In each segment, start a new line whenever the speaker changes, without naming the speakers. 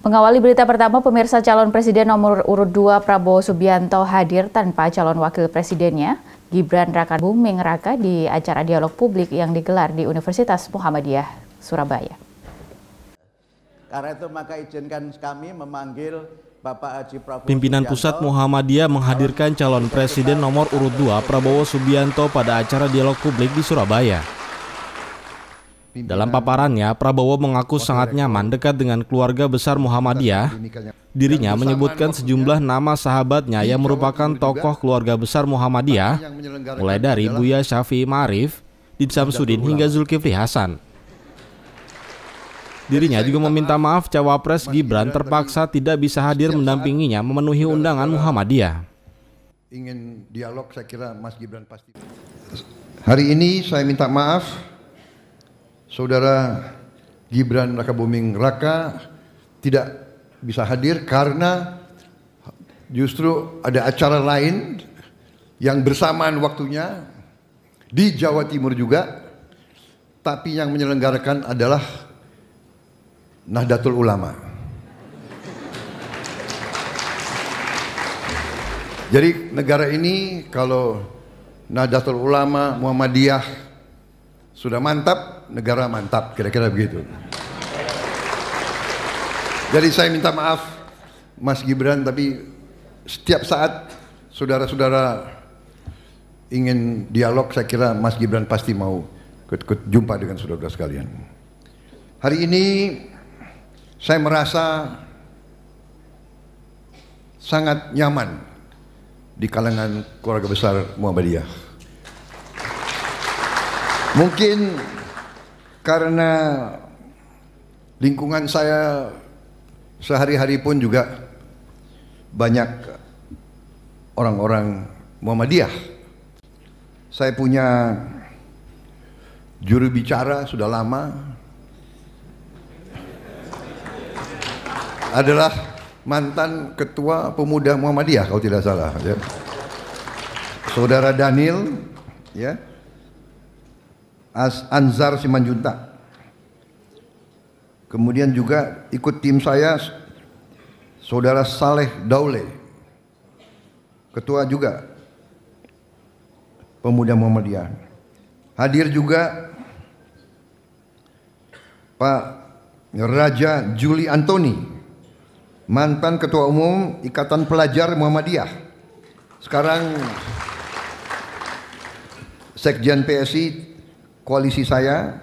Mengawali berita pertama, pemirsa calon presiden nomor urut 2 Prabowo Subianto hadir tanpa calon wakil presidennya, Gibran Raka Buming Raka di acara dialog publik yang digelar di Universitas Muhammadiyah, Surabaya. Karena
itu maka izinkan kami memanggil Bapak Haji Prabowo Pimpinan Pusat
Muhammadiyah menghadirkan calon presiden nomor urut 2 Prabowo Subianto pada acara dialog publik di Surabaya. Dalam paparannya, Prabowo mengaku sangat nyaman dekat dengan keluarga besar Muhammadiyah. Dirinya menyebutkan sejumlah nama sahabatnya yang merupakan tokoh keluarga besar Muhammadiyah, mulai dari Buya Syafi'i Ma'arif, Didsam Sudin hingga Zulkifli Hasan. Dirinya juga meminta maaf cawapres Gibran terpaksa tidak bisa hadir mendampinginya memenuhi undangan Muhammadiyah.
Ingin dialog saya kira Mas Gibran pasti.
Hari ini saya minta
maaf saudara Gibran Raka Buming Raka tidak bisa hadir karena justru ada acara lain yang bersamaan waktunya di Jawa Timur juga tapi yang menyelenggarakan adalah Nahdlatul Ulama. Jadi negara ini kalau Nahdlatul Ulama Muhammadiyah sudah mantap, negara mantap, kira-kira begitu. Jadi saya minta maaf Mas Gibran tapi setiap saat saudara-saudara ingin dialog saya kira Mas Gibran pasti mau ikut jumpa dengan saudara-saudara sekalian. Hari ini saya merasa sangat nyaman di kalangan keluarga besar Muhammadiyah. Mungkin karena lingkungan saya sehari-hari pun juga banyak orang-orang Muhammadiyah. Saya punya juru bicara sudah lama adalah mantan ketua pemuda Muhammadiyah kalau tidak salah ya. Saudara Daniel ya As Anzar Simanjuntak. Kemudian juga ikut tim saya Saudara Saleh Daule. Ketua juga Pemuda Muhammadiyah. Hadir juga Pak Raja Juli Antoni, mantan Ketua Umum Ikatan Pelajar Muhammadiyah. Sekarang Sekjen PSI koalisi saya.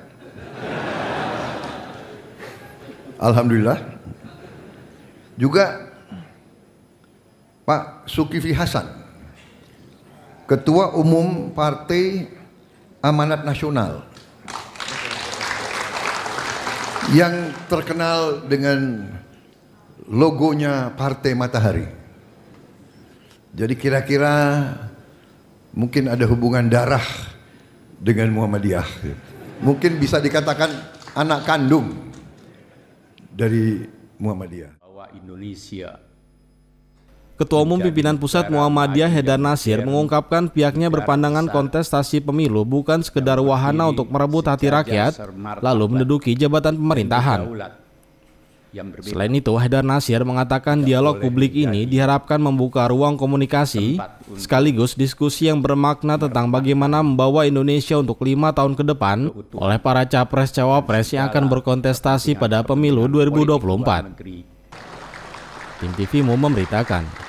Alhamdulillah. Juga Pak Sukifih Hasan, Ketua Umum Partai Amanat Nasional yang terkenal dengan logonya Partai Matahari. Jadi kira-kira mungkin ada hubungan darah dengan Muhammadiyah.
Mungkin bisa dikatakan anak kandung
dari Muhammadiyah. Bahwa
Indonesia Ketua Umum Pimpinan Pusat Muhammadiyah Hedan Nasir mengungkapkan pihaknya berpandangan kontestasi pemilu bukan sekedar wahana untuk merebut hati rakyat lalu menduduki jabatan pemerintahan yang berbeda. Selain itu, Haidar Nasir mengatakan dialog publik ini diharapkan membuka ruang komunikasi sekaligus diskusi yang bermakna tentang bagaimana membawa Indonesia untuk lima tahun ke depan oleh para capres-cawapres yang akan berkontestasi pada pemilu 2024. Tim TVMU memberitakan.